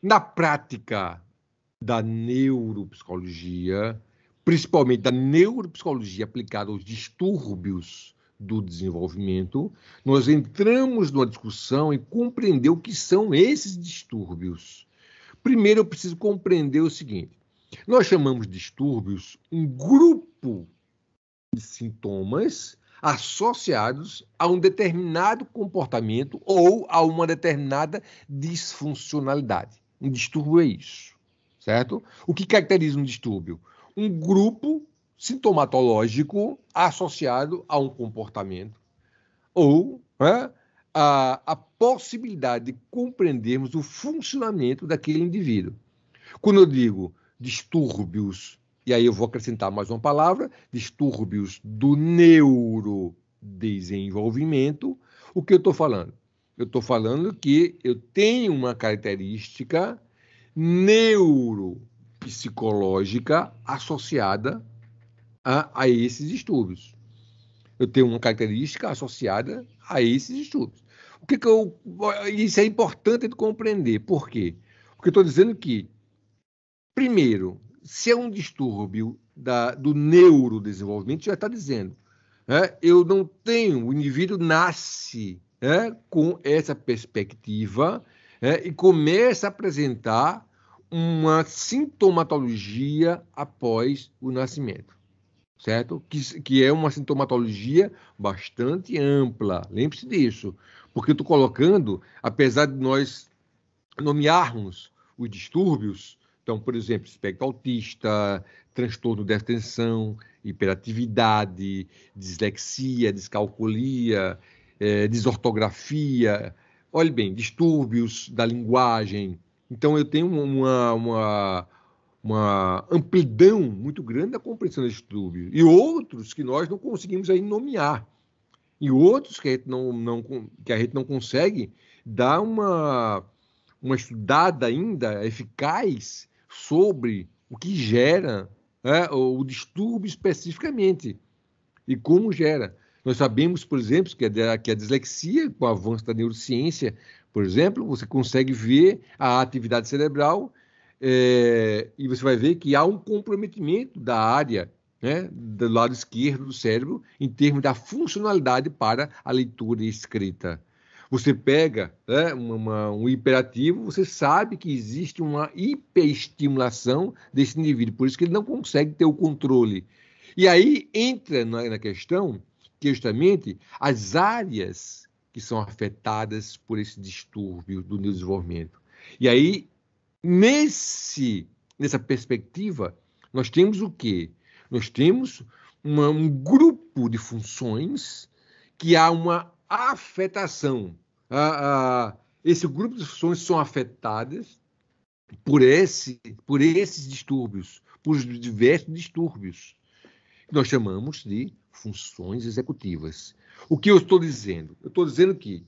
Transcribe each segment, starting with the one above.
Na prática da neuropsicologia, principalmente da neuropsicologia aplicada aos distúrbios do desenvolvimento, nós entramos numa discussão e compreender o que são esses distúrbios. Primeiro, eu preciso compreender o seguinte: nós chamamos de distúrbios um grupo de sintomas associados a um determinado comportamento ou a uma determinada disfuncionalidade. Um distúrbio é isso, certo? O que caracteriza um distúrbio? Um grupo sintomatológico associado a um comportamento ou né, a, a possibilidade de compreendermos o funcionamento daquele indivíduo. Quando eu digo distúrbios, e aí eu vou acrescentar mais uma palavra, distúrbios do neurodesenvolvimento, o que eu estou falando? Eu estou falando que eu tenho uma característica neuropsicológica associada a, a esses distúrbios. Eu tenho uma característica associada a esses distúrbios. O que, que eu, isso é importante de compreender. Por quê? Porque eu estou dizendo que, primeiro, se é um distúrbio da, do neurodesenvolvimento, já está dizendo. Né? Eu não tenho, o indivíduo nasce é, com essa perspectiva é, e começa a apresentar uma sintomatologia após o nascimento, certo? Que, que é uma sintomatologia bastante ampla, lembre-se disso, porque eu estou colocando, apesar de nós nomearmos os distúrbios, então, por exemplo, espectro autista, transtorno de atenção, hiperatividade, dislexia, descalculia, é, desortografia, olhe bem, distúrbios da linguagem. Então eu tenho uma, uma, uma amplidão muito grande da compreensão desses distúrbios. E outros que nós não conseguimos aí nomear. E outros que a gente não, não, que a gente não consegue dar uma, uma estudada ainda eficaz sobre o que gera é, o distúrbio especificamente e como gera. Nós sabemos, por exemplo, que a, que a dislexia, com o avanço da neurociência, por exemplo, você consegue ver a atividade cerebral é, e você vai ver que há um comprometimento da área né, do lado esquerdo do cérebro em termos da funcionalidade para a leitura e escrita. Você pega né, uma, um hiperativo, você sabe que existe uma hiperestimulação desse indivíduo, por isso que ele não consegue ter o controle. E aí entra na, na questão que é justamente as áreas que são afetadas por esse distúrbio do desenvolvimento. E aí, nesse, nessa perspectiva, nós temos o quê? Nós temos uma, um grupo de funções que há uma afetação. Ah, ah, esse grupo de funções são afetadas por, esse, por esses distúrbios, por diversos distúrbios que nós chamamos de funções executivas. O que eu estou dizendo? Eu estou dizendo que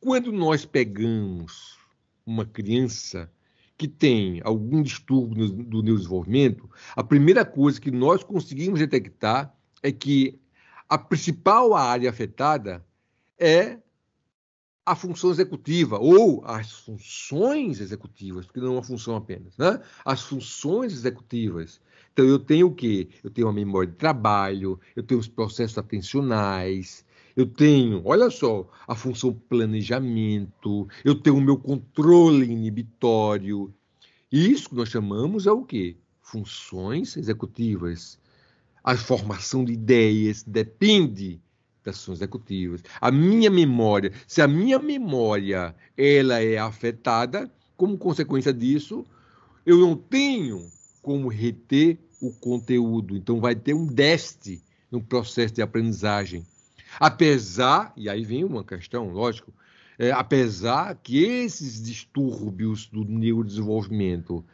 quando nós pegamos uma criança que tem algum distúrbio do neurodesenvolvimento, a primeira coisa que nós conseguimos detectar é que a principal área afetada é a função executiva ou as funções executivas, porque não é uma função apenas, né? As funções executivas. Então eu tenho o quê? Eu tenho uma memória de trabalho, eu tenho os processos atencionais, eu tenho, olha só, a função planejamento, eu tenho o meu controle inibitório. E isso que nós chamamos é o quê? Funções executivas. A formação de ideias depende das funções executivas. A minha memória, se a minha memória ela é afetada, como consequência disso, eu não tenho como reter o conteúdo. Então, vai ter um déficit no processo de aprendizagem. Apesar, e aí vem uma questão, lógico, é, apesar que esses distúrbios do neurodesenvolvimento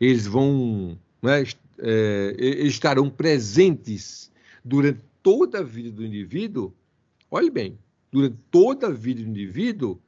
eles vão né, é, estarão presentes durante toda a vida do indivíduo. Olhe bem, durante toda a vida do indivíduo,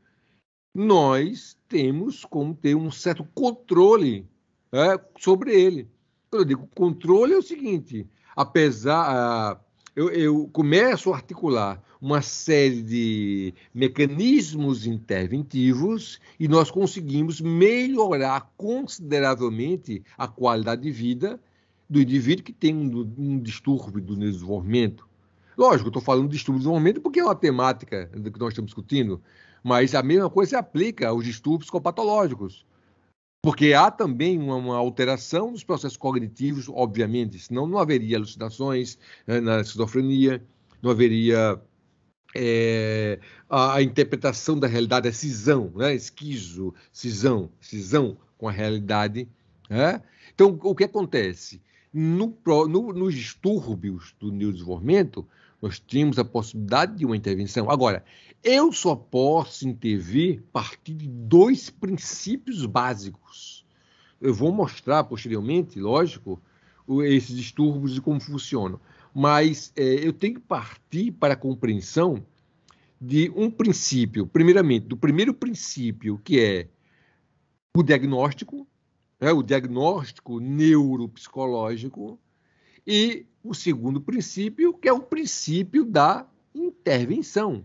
nós temos como ter um certo controle é, sobre ele. Quando então, eu digo controle, é o seguinte: apesar. Ah, eu, eu começo a articular uma série de mecanismos interventivos e nós conseguimos melhorar consideravelmente a qualidade de vida do indivíduo que tem um, um distúrbio do desenvolvimento. Lógico, estou falando de distúrbio do desenvolvimento porque é uma temática que nós estamos discutindo, mas a mesma coisa se aplica aos distúrbios psicopatológicos. Porque há também uma, uma alteração dos processos cognitivos, obviamente, senão não haveria alucinações eh, na esquizofrenia, não haveria é, a, a, interpretação da realidade, a cisão, né? esquizo, cisão, cisão com a realidade. Né? Então, o que acontece? No, no, nos distúrbios do neurodesenvolvimento, nós tínhamos a possibilidade de uma intervenção. Agora, eu só posso intervir a partir de dois princípios básicos. Eu vou mostrar posteriormente, lógico, esses distúrbios e como funcionam. Mas é, eu tenho que partir para a compreensão de um princípio, primeiramente, do primeiro princípio, que é o diagnóstico, é o diagnóstico neuropsicológico, e o segundo princípio, que é o princípio da intervenção.